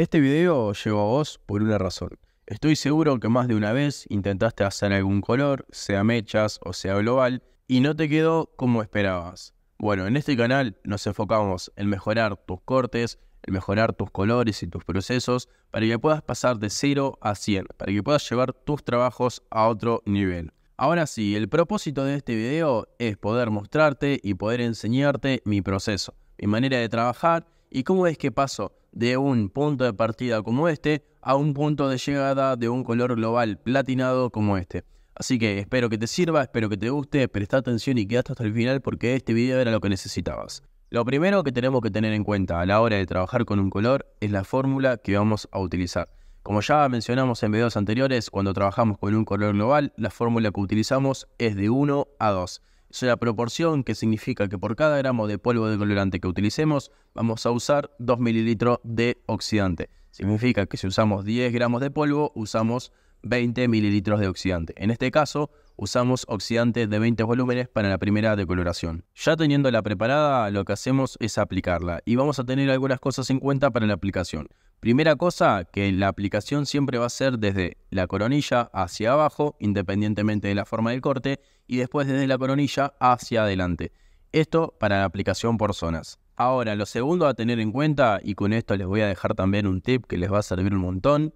Este video llegó a vos por una razón. Estoy seguro que más de una vez intentaste hacer algún color, sea mechas o sea global, y no te quedó como esperabas. Bueno, en este canal nos enfocamos en mejorar tus cortes, en mejorar tus colores y tus procesos para que puedas pasar de 0 a 100, para que puedas llevar tus trabajos a otro nivel. Ahora sí, el propósito de este video es poder mostrarte y poder enseñarte mi proceso, mi manera de trabajar y cómo es que paso de un punto de partida como este a un punto de llegada de un color global platinado como este. Así que espero que te sirva, espero que te guste, presta atención y quédate hasta el final porque este video era lo que necesitabas. Lo primero que tenemos que tener en cuenta a la hora de trabajar con un color es la fórmula que vamos a utilizar. Como ya mencionamos en videos anteriores, cuando trabajamos con un color global, la fórmula que utilizamos es de 1 a 2 es la proporción que significa que por cada gramo de polvo de colorante que utilicemos vamos a usar 2 mililitros de oxidante. Significa que si usamos 10 gramos de polvo, usamos 20 mililitros de oxidante. En este caso, usamos oxidante de 20 volúmenes para la primera decoloración. Ya teniendo la preparada, lo que hacemos es aplicarla y vamos a tener algunas cosas en cuenta para la aplicación. Primera cosa, que la aplicación siempre va a ser desde la coronilla hacia abajo, independientemente de la forma del corte, y después desde la coronilla hacia adelante. Esto para la aplicación por zonas. Ahora, lo segundo a tener en cuenta, y con esto les voy a dejar también un tip que les va a servir un montón,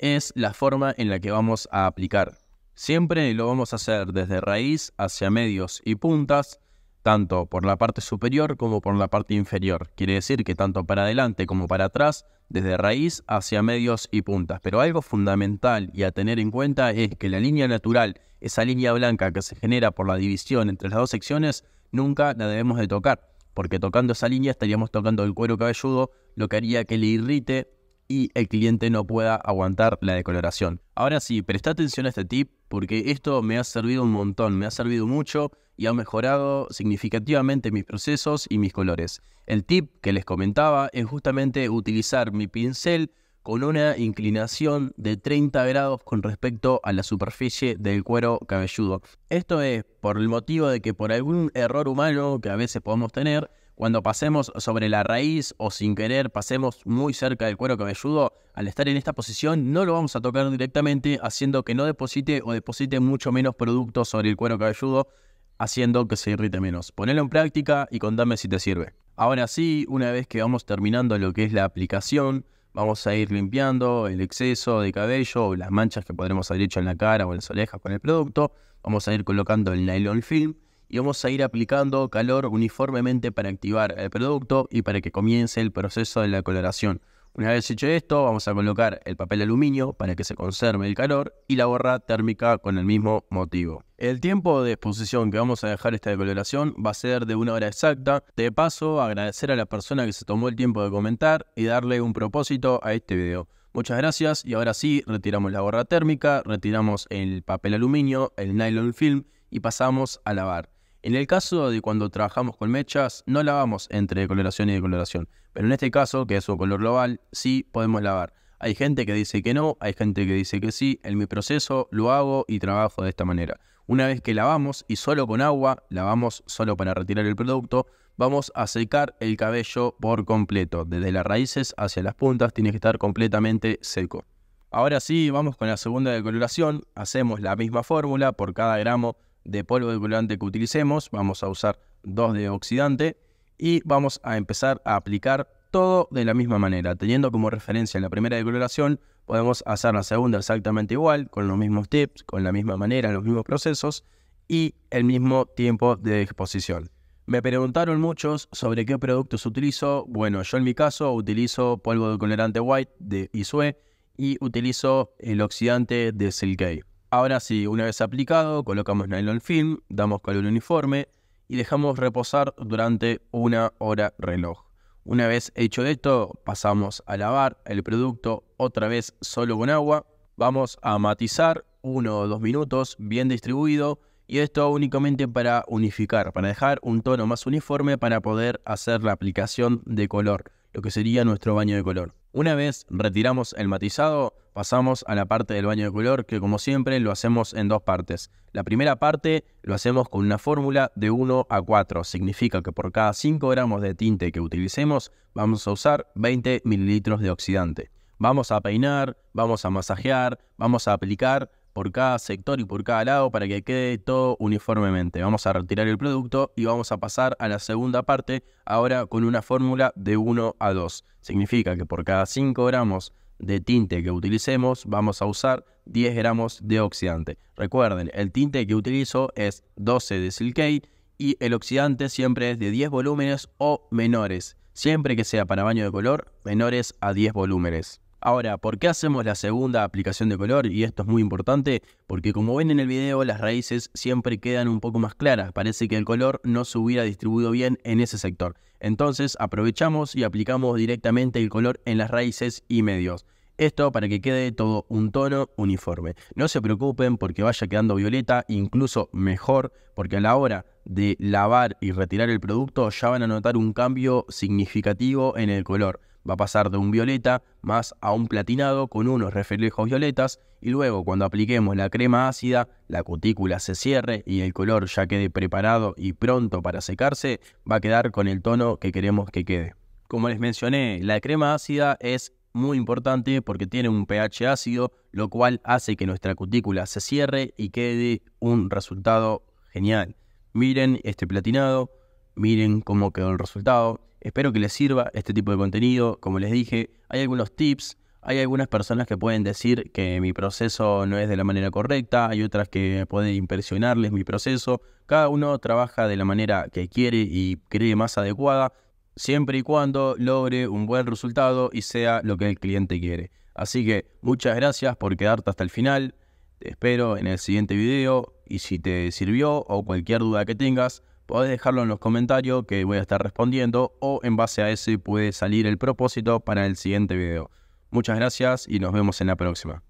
es la forma en la que vamos a aplicar. Siempre lo vamos a hacer desde raíz hacia medios y puntas, tanto por la parte superior como por la parte inferior. Quiere decir que tanto para adelante como para atrás, desde raíz hacia medios y puntas. Pero algo fundamental y a tener en cuenta es que la línea natural, esa línea blanca que se genera por la división entre las dos secciones, nunca la debemos de tocar, porque tocando esa línea estaríamos tocando el cuero cabelludo, lo que haría que le irrite y el cliente no pueda aguantar la decoloración. Ahora sí, presta atención a este tip porque esto me ha servido un montón, me ha servido mucho y ha mejorado significativamente mis procesos y mis colores. El tip que les comentaba es justamente utilizar mi pincel con una inclinación de 30 grados con respecto a la superficie del cuero cabelludo. Esto es por el motivo de que por algún error humano que a veces podemos tener, cuando pasemos sobre la raíz o sin querer pasemos muy cerca del cuero cabelludo, al estar en esta posición no lo vamos a tocar directamente, haciendo que no deposite o deposite mucho menos producto sobre el cuero cabelludo, haciendo que se irrite menos. Ponelo en práctica y contame si te sirve. Ahora sí, una vez que vamos terminando lo que es la aplicación, vamos a ir limpiando el exceso de cabello o las manchas que podremos haber hecho en la cara o en las orejas con el producto. Vamos a ir colocando el nylon film y vamos a ir aplicando calor uniformemente para activar el producto y para que comience el proceso de la coloración. Una vez hecho esto, vamos a colocar el papel aluminio para que se conserve el calor y la borra térmica con el mismo motivo. El tiempo de exposición que vamos a dejar esta decoloración va a ser de una hora exacta. De paso, agradecer a la persona que se tomó el tiempo de comentar y darle un propósito a este video. Muchas gracias y ahora sí, retiramos la borra térmica, retiramos el papel aluminio, el nylon film y pasamos a lavar. En el caso de cuando trabajamos con mechas, no lavamos entre decoloración y decoloración, pero en este caso, que es un color global, sí podemos lavar. Hay gente que dice que no, hay gente que dice que sí, en mi proceso lo hago y trabajo de esta manera. Una vez que lavamos y solo con agua, lavamos solo para retirar el producto, vamos a secar el cabello por completo, desde las raíces hacia las puntas, tiene que estar completamente seco. Ahora sí, vamos con la segunda decoloración, hacemos la misma fórmula por cada gramo de polvo de colorante que utilicemos, vamos a usar dos de oxidante y vamos a empezar a aplicar todo de la misma manera. Teniendo como referencia en la primera decoloración, podemos hacer la segunda exactamente igual, con los mismos tips, con la misma manera, los mismos procesos y el mismo tiempo de exposición. Me preguntaron muchos sobre qué productos utilizo. Bueno, yo en mi caso utilizo polvo de colorante white de Isue y utilizo el oxidante de Silkei. Ahora sí, una vez aplicado, colocamos nylon film, damos color uniforme y dejamos reposar durante una hora reloj. Una vez hecho esto, pasamos a lavar el producto otra vez solo con agua. Vamos a matizar uno o dos minutos bien distribuido y esto únicamente para unificar, para dejar un tono más uniforme para poder hacer la aplicación de color, lo que sería nuestro baño de color. Una vez retiramos el matizado, pasamos a la parte del baño de color, que como siempre lo hacemos en dos partes. La primera parte lo hacemos con una fórmula de 1 a 4, significa que por cada 5 gramos de tinte que utilicemos vamos a usar 20 mililitros de oxidante. Vamos a peinar, vamos a masajear, vamos a aplicar por cada sector y por cada lado para que quede todo uniformemente. Vamos a retirar el producto y vamos a pasar a la segunda parte ahora con una fórmula de 1 a 2. Significa que por cada 5 gramos de tinte que utilicemos vamos a usar 10 gramos de oxidante. Recuerden, el tinte que utilizo es 12 de silcate y el oxidante siempre es de 10 volúmenes o menores, siempre que sea para baño de color menores a 10 volúmenes. Ahora, ¿por qué hacemos la segunda aplicación de color? Y esto es muy importante porque como ven en el video, las raíces siempre quedan un poco más claras. Parece que el color no se hubiera distribuido bien en ese sector. Entonces aprovechamos y aplicamos directamente el color en las raíces y medios. Esto para que quede todo un tono uniforme. No se preocupen porque vaya quedando violeta, incluso mejor, porque a la hora de lavar y retirar el producto ya van a notar un cambio significativo en el color. Va a pasar de un violeta más a un platinado con unos reflejos violetas y luego cuando apliquemos la crema ácida, la cutícula se cierre y el color ya quede preparado y pronto para secarse, va a quedar con el tono que queremos que quede. Como les mencioné, la crema ácida es muy importante porque tiene un pH ácido, lo cual hace que nuestra cutícula se cierre y quede un resultado genial. Miren este platinado, miren cómo quedó el resultado. Espero que les sirva este tipo de contenido. Como les dije, hay algunos tips, hay algunas personas que pueden decir que mi proceso no es de la manera correcta, hay otras que pueden impresionarles mi proceso. Cada uno trabaja de la manera que quiere y cree más adecuada, siempre y cuando logre un buen resultado y sea lo que el cliente quiere. Así que muchas gracias por quedarte hasta el final. Te espero en el siguiente video y si te sirvió o cualquier duda que tengas, podés dejarlo en los comentarios que voy a estar respondiendo o en base a ese puede salir el propósito para el siguiente video. Muchas gracias y nos vemos en la próxima.